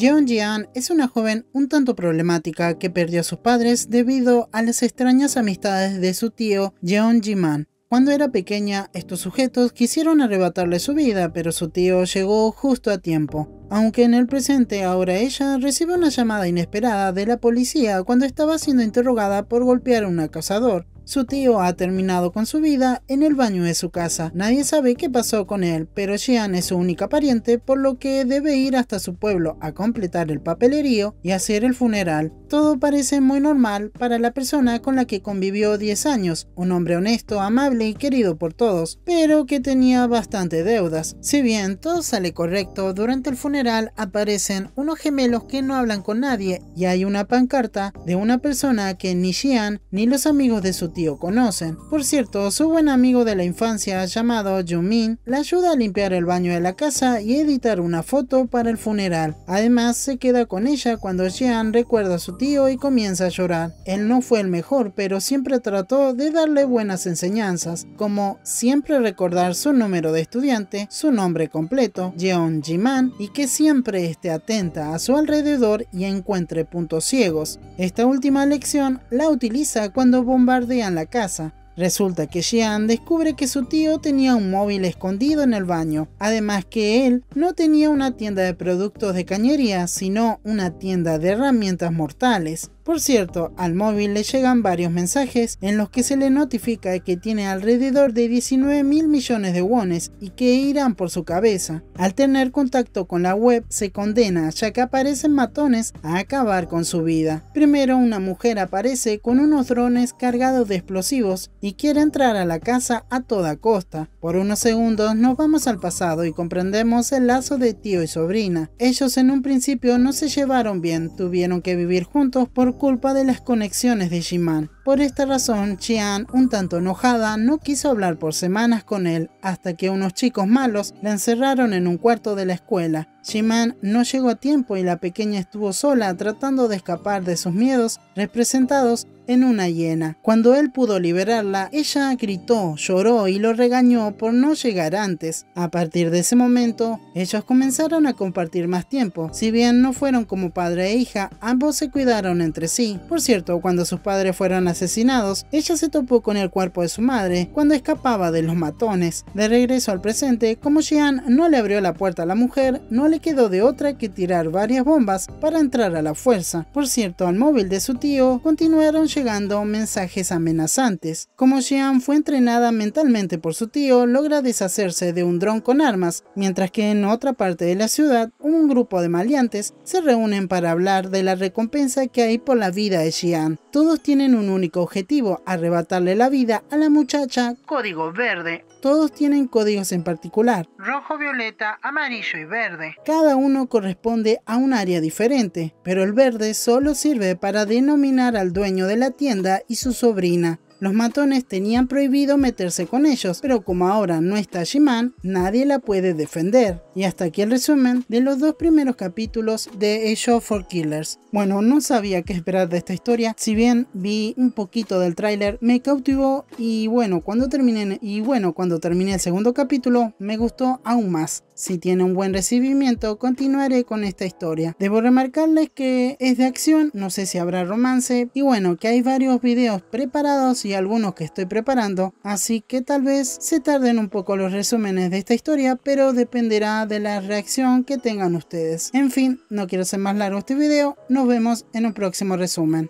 Jeon Jian es una joven un tanto problemática que perdió a sus padres debido a las extrañas amistades de su tío Jeon Jiman. Cuando era pequeña, estos sujetos quisieron arrebatarle su vida, pero su tío llegó justo a tiempo. Aunque en el presente ahora ella recibe una llamada inesperada de la policía cuando estaba siendo interrogada por golpear a un cazador. Su tío ha terminado con su vida en el baño de su casa. Nadie sabe qué pasó con él, pero Xian es su única pariente, por lo que debe ir hasta su pueblo a completar el papelerío y hacer el funeral. Todo parece muy normal para la persona con la que convivió 10 años, un hombre honesto, amable y querido por todos, pero que tenía bastante deudas. Si bien todo sale correcto, durante el funeral aparecen unos gemelos que no hablan con nadie y hay una pancarta de una persona que ni Xian ni los amigos de su tío conocen. Por cierto, su buen amigo de la infancia llamado Yumin la ayuda a limpiar el baño de la casa y editar una foto para el funeral. Además, se queda con ella cuando Jean recuerda a su tío y comienza a llorar. Él no fue el mejor, pero siempre trató de darle buenas enseñanzas, como siempre recordar su número de estudiante, su nombre completo, Jeon Jiman, y que siempre esté atenta a su alrededor y encuentre puntos ciegos. Esta última lección la utiliza cuando bombardea en la casa. Resulta que Jean descubre que su tío tenía un móvil escondido en el baño, además que él no tenía una tienda de productos de cañería, sino una tienda de herramientas mortales. Por cierto, al móvil le llegan varios mensajes en los que se le notifica que tiene alrededor de 19 mil millones de wones y que irán por su cabeza. Al tener contacto con la web se condena ya que aparecen matones a acabar con su vida. Primero una mujer aparece con unos drones cargados de explosivos y quiere entrar a la casa a toda costa. Por unos segundos nos vamos al pasado y comprendemos el lazo de tío y sobrina. Ellos en un principio no se llevaron bien, tuvieron que vivir juntos por culpa de las conexiones de Jimán. Por esta razón, Chian, un tanto enojada, no quiso hablar por semanas con él, hasta que unos chicos malos la encerraron en un cuarto de la escuela. Shiman no llegó a tiempo y la pequeña estuvo sola tratando de escapar de sus miedos representados en una hiena. Cuando él pudo liberarla, ella gritó, lloró y lo regañó por no llegar antes. A partir de ese momento, ellos comenzaron a compartir más tiempo. Si bien no fueron como padre e hija, ambos se cuidaron entre sí. Por cierto, cuando sus padres fueron asesinados, ella se topó con el cuerpo de su madre cuando escapaba de los matones. De regreso al presente, como Shian no le abrió la puerta a la mujer, no le quedó de otra que tirar varias bombas para entrar a la fuerza. Por cierto, al móvil de su tío continuaron llegando mensajes amenazantes. Como Xi'an fue entrenada mentalmente por su tío, logra deshacerse de un dron con armas, mientras que en otra parte de la ciudad, un grupo de maleantes se reúnen para hablar de la recompensa que hay por la vida de Xi'an. Todos tienen un único objetivo, arrebatarle la vida a la muchacha código verde. Todos tienen códigos en particular. Rojo, violeta, amarillo y verde. Cada uno corresponde a un área diferente, pero el verde solo sirve para denominar al dueño de la tienda y su sobrina. Los matones tenían prohibido meterse con ellos, pero como ahora no está Shiman, nadie la puede defender. Y hasta aquí el resumen de los dos primeros capítulos de Show for Killers. Bueno, no sabía qué esperar de esta historia, si bien vi un poquito del tráiler, me cautivó y bueno, cuando terminé y bueno, cuando terminé el segundo capítulo, me gustó aún más. Si tiene un buen recibimiento, continuaré con esta historia. Debo remarcarles que es de acción, no sé si habrá romance, y bueno, que hay varios videos preparados y algunos que estoy preparando, así que tal vez se tarden un poco los resúmenes de esta historia, pero dependerá de la reacción que tengan ustedes. En fin, no quiero ser más largo este video, nos vemos en un próximo resumen.